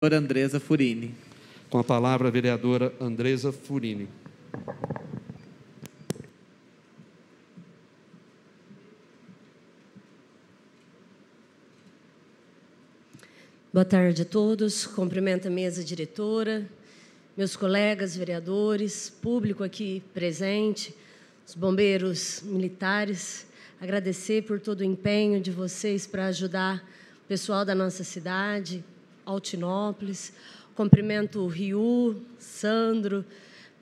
vereadora Andresa Furini. Com a palavra, a vereadora Andresa Furini. Boa tarde a todos. Cumprimento a mesa diretora, meus colegas vereadores, público aqui presente, os bombeiros militares. Agradecer por todo o empenho de vocês para ajudar o pessoal da nossa cidade, Altinópolis. Cumprimento o Riu, Sandro.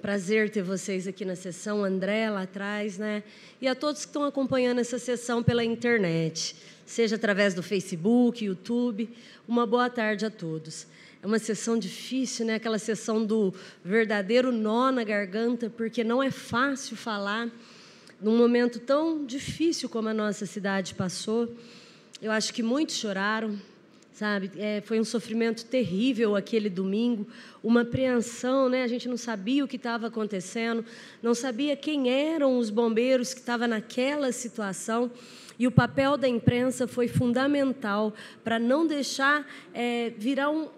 Prazer ter vocês aqui na sessão, André lá atrás, né? E a todos que estão acompanhando essa sessão pela internet, seja através do Facebook, YouTube. Uma boa tarde a todos. É uma sessão difícil, né? Aquela sessão do verdadeiro nó na garganta, porque não é fácil falar num momento tão difícil como a nossa cidade passou. Eu acho que muitos choraram, sabe? É, foi um sofrimento terrível aquele domingo, uma apreensão, né? A gente não sabia o que estava acontecendo, não sabia quem eram os bombeiros que estavam naquela situação. E o papel da imprensa foi fundamental para não deixar é, virar um,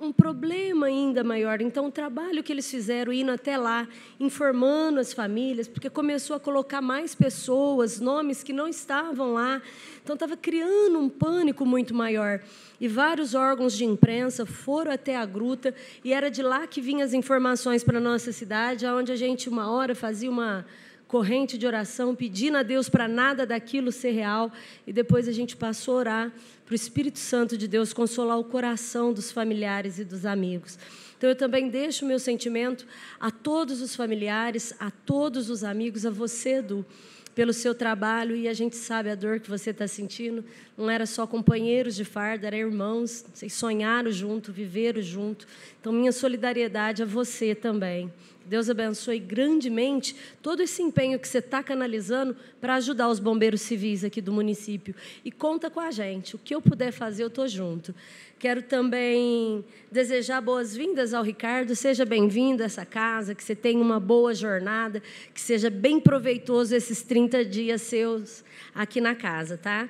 um problema ainda maior. Então, o trabalho que eles fizeram, indo até lá, informando as famílias, porque começou a colocar mais pessoas, nomes que não estavam lá. Então, estava criando um pânico muito maior. E vários órgãos de imprensa foram até a gruta, e era de lá que vinham as informações para a nossa cidade, onde a gente, uma hora, fazia uma corrente de oração, pedindo a Deus para nada daquilo ser real, e depois a gente passou a orar para o Espírito Santo de Deus consolar o coração dos familiares e dos amigos. Então eu também deixo o meu sentimento a todos os familiares, a todos os amigos, a você, Edu, pelo seu trabalho, e a gente sabe a dor que você está sentindo. Não era só companheiros de farda, era irmãos, vocês sonharam junto, viveram junto. Então, minha solidariedade a você também. Deus abençoe grandemente todo esse empenho que você está canalizando para ajudar os bombeiros civis aqui do município. E conta com a gente. O que eu puder fazer, eu estou junto. Quero também desejar boas-vindas ao Ricardo. Seja bem-vindo a essa casa, que você tenha uma boa jornada, que seja bem proveitoso esses 30 dias seus aqui na casa, tá?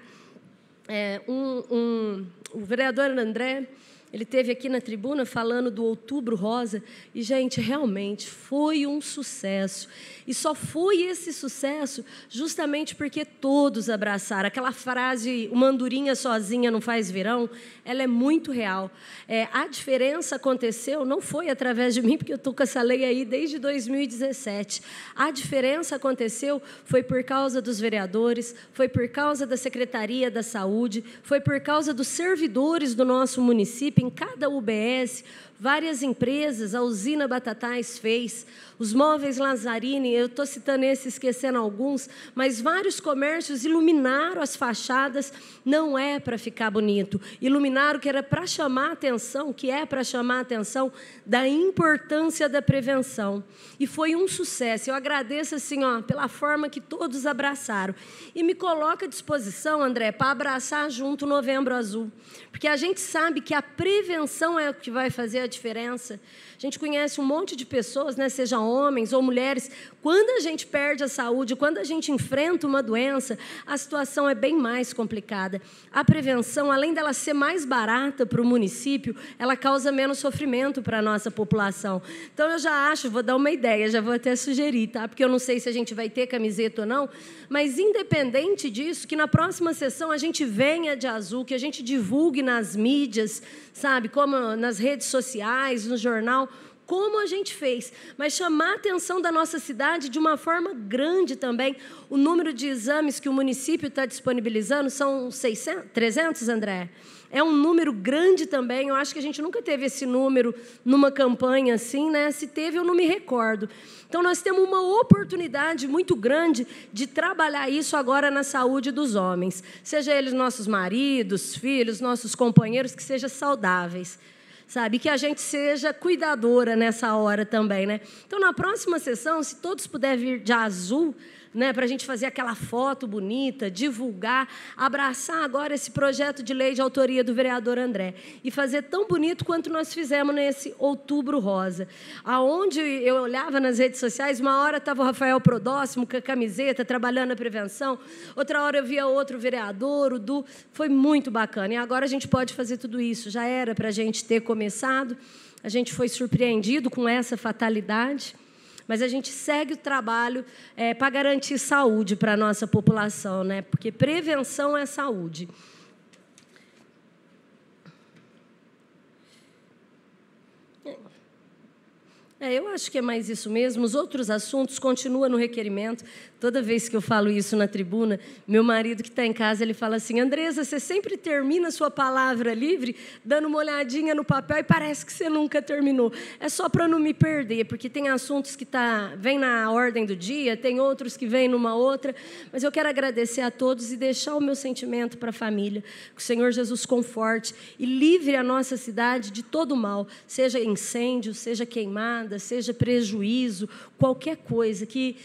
É, um, um, o vereador André ele teve aqui na tribuna falando do Outubro Rosa e gente, realmente foi um sucesso. E só foi esse sucesso justamente porque todos abraçaram. Aquela frase "uma andorinha sozinha não faz verão", ela é muito real. É, a diferença aconteceu não foi através de mim, porque eu estou com essa lei aí desde 2017. A diferença aconteceu foi por causa dos vereadores, foi por causa da Secretaria da Saúde, foi por causa dos servidores do nosso município em cada UBS Várias empresas, a usina Batatais fez, os móveis Lazzarini, eu estou citando esse esquecendo alguns, mas vários comércios iluminaram as fachadas, não é para ficar bonito. Iluminaram que era para chamar a atenção, que é para chamar a atenção da importância da prevenção. E foi um sucesso. Eu agradeço assim, ó, pela forma que todos abraçaram. E me coloca à disposição, André, para abraçar junto o Novembro Azul. Porque a gente sabe que a prevenção é o que vai fazer a diferença. A gente conhece um monte de pessoas, né, seja homens ou mulheres, quando a gente perde a saúde, quando a gente enfrenta uma doença, a situação é bem mais complicada. A prevenção, além dela ser mais barata para o município, ela causa menos sofrimento para a nossa população. Então eu já acho, vou dar uma ideia, já vou até sugerir, tá? Porque eu não sei se a gente vai ter camiseta ou não, mas independente disso, que na próxima sessão a gente venha de azul, que a gente divulgue nas mídias, sabe, como nas redes sociais sociais, no jornal, como a gente fez, mas chamar a atenção da nossa cidade de uma forma grande também. O número de exames que o município está disponibilizando são 600, 300, André? É um número grande também. Eu acho que a gente nunca teve esse número numa campanha assim, né? Se teve, eu não me recordo. Então, nós temos uma oportunidade muito grande de trabalhar isso agora na saúde dos homens, seja eles nossos maridos, filhos, nossos companheiros, que sejam saudáveis sabe? Que a gente seja cuidadora nessa hora também, né? Então, na próxima sessão, se todos puderem vir de azul, né, para a gente fazer aquela foto bonita, divulgar, abraçar agora esse projeto de lei de autoria do vereador André e fazer tão bonito quanto nós fizemos nesse Outubro Rosa, aonde eu olhava nas redes sociais, uma hora estava o Rafael Prodóximo com a camiseta trabalhando a prevenção, outra hora eu via outro vereador, o Du, foi muito bacana. E agora a gente pode fazer tudo isso. Já era para a gente ter começado, a gente foi surpreendido com essa fatalidade, mas a gente segue o trabalho é, eh, para garantir saúde para a nossa população, né? porque prevenção é saúde. É, eu acho que é mais isso mesmo. Os outros assuntos continuam no requerimento. Toda vez que eu falo isso na tribuna, meu marido que está em casa, ele fala assim, Andresa, você sempre termina a sua palavra livre dando uma olhadinha no papel e parece que você nunca terminou. É só para não me perder, porque tem assuntos que tá, vem na ordem do dia, tem outros que vêm numa outra. Mas eu quero agradecer a todos e deixar o meu sentimento para a família. Que o Senhor Jesus conforte e livre a nossa cidade de todo mal, seja incêndio, seja queimado, nada, seja prejuízo, qualquer coisa, que,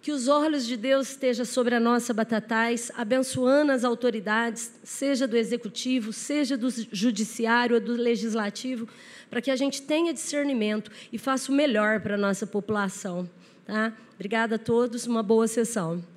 que os olhos de Deus estejam sobre a nossa Batatais, abençoando as autoridades, seja do executivo, seja do judiciário ou do legislativo, para que a gente tenha discernimento e faça o melhor para a nossa população. Tá? Obrigada a todos, uma boa sessão.